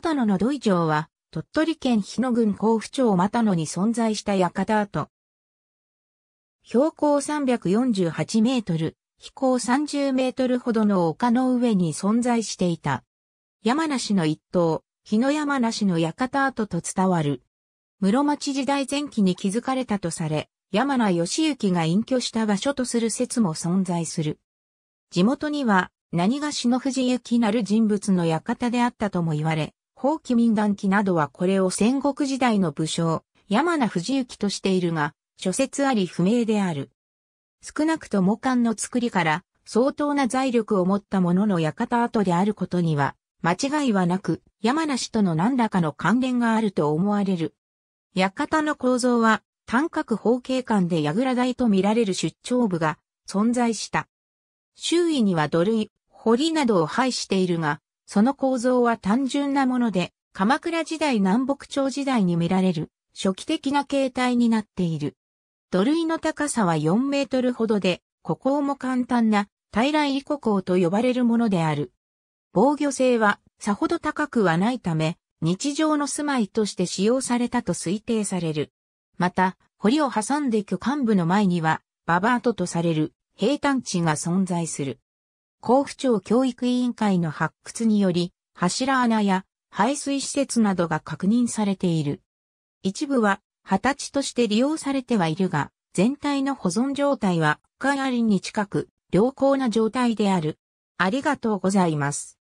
タノの土井城は、鳥取県日野郡甲府町又野に存在した館跡。標高348メートル、飛行30メートルほどの丘の上に存在していた。山梨の一島、日野山梨の館跡と伝わる。室町時代前期に築かれたとされ、山名義行が隠居した場所とする説も存在する。地元には、何がしの藤行なる人物の館であったとも言われ、法紀民団記などはこれを戦国時代の武将、山名藤幸としているが、諸説あり不明である。少なくとも漢の作りから相当な財力を持った者の館跡であることには、間違いはなく、山梨との何らかの関連があると思われる。館の構造は、単角方形館で櫓台と見られる出張部が存在した。周囲には土塁、堀などを配しているが、その構造は単純なもので、鎌倉時代南北朝時代に見られる初期的な形態になっている。土塁の高さは4メートルほどで、孤高も簡単な平井理孤高と呼ばれるものである。防御性はさほど高くはないため、日常の住まいとして使用されたと推定される。また、堀を挟んでいく幹部の前には、ババアトとされる平坦地が存在する。甲府町教育委員会の発掘により、柱穴や排水施設などが確認されている。一部は、二十歳として利用されてはいるが、全体の保存状態は、かなりに近く、良好な状態である。ありがとうございます。